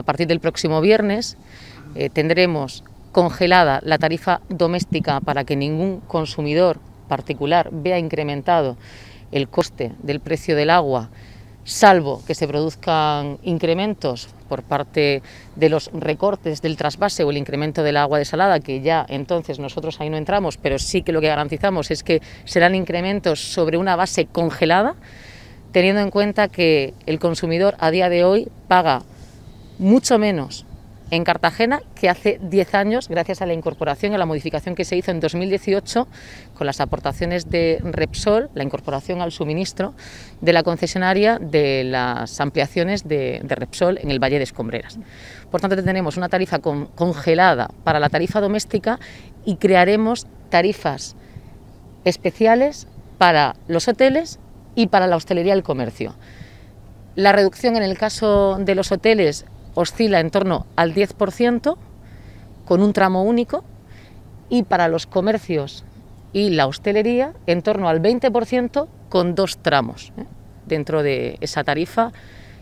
a partir del próximo viernes eh, tendremos congelada la tarifa doméstica para que ningún consumidor particular vea incrementado el coste del precio del agua, salvo que se produzcan incrementos por parte de los recortes del trasvase o el incremento del agua desalada, que ya entonces nosotros ahí no entramos, pero sí que lo que garantizamos es que serán incrementos sobre una base congelada, teniendo en cuenta que el consumidor a día de hoy paga mucho menos en Cartagena que hace 10 años, gracias a la incorporación y a la modificación que se hizo en 2018 con las aportaciones de Repsol, la incorporación al suministro de la concesionaria de las ampliaciones de, Repsol en el Valle de Escombreras. Por tanto, tenemos una tarifa congelada para la tarifa doméstica y crearemos tarifas especiales para los hoteles y para la hostelería y el comercio. La reducción en el caso de los hoteles oscila en torno al 10% con un tramo único y para los comercios y la hostelería en torno al 20% con dos tramos. ¿eh? Dentro de esa tarifa,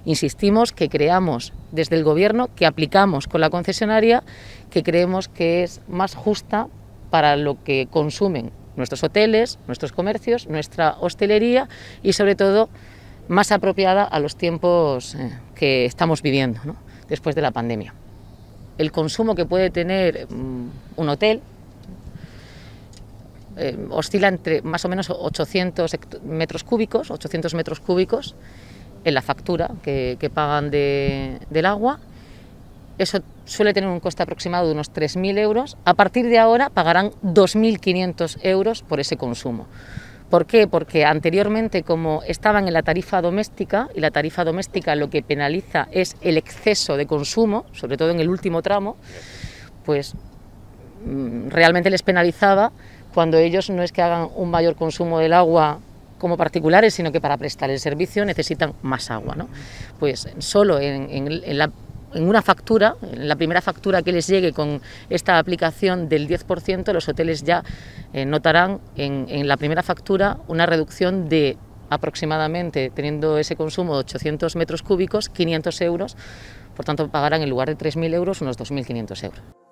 insistimos, que creamos desde el Gobierno, que aplicamos con la concesionaria, que creemos que es más justa para lo que consumen nuestros hoteles, nuestros comercios, nuestra hostelería y sobre todo más apropiada a los tiempos eh, que estamos viviendo. ¿no? después de la pandemia. El consumo que puede tener mm, un hotel eh, oscila entre más o menos 800 metros cúbicos, 800 metros cúbicos en la factura que, pagan del agua. Eso suele tener un coste aproximado de unos 3.000 euros. A partir de ahora pagarán 2.500 euros por ese consumo. ¿Por qué? Porque anteriormente, como estaban en la tarifa doméstica, y la tarifa doméstica lo que penaliza es el exceso de consumo, sobre todo en el último tramo, pues mm, realmente les penalizaba cuando ellos no es que hagan un mayor consumo del agua como particulares, sino que para prestar el servicio necesitan más agua. ¿no? Pues solo en, en la en una factura, en la primera factura que les llegue con esta aplicación del 10%, los hoteles ya eh, notarán en, en la primera factura una reducción de aproximadamente, teniendo ese consumo de 800 metros cúbicos, 500 euros, por tanto pagarán en lugar de 3.000 euros unos 2.500 euros.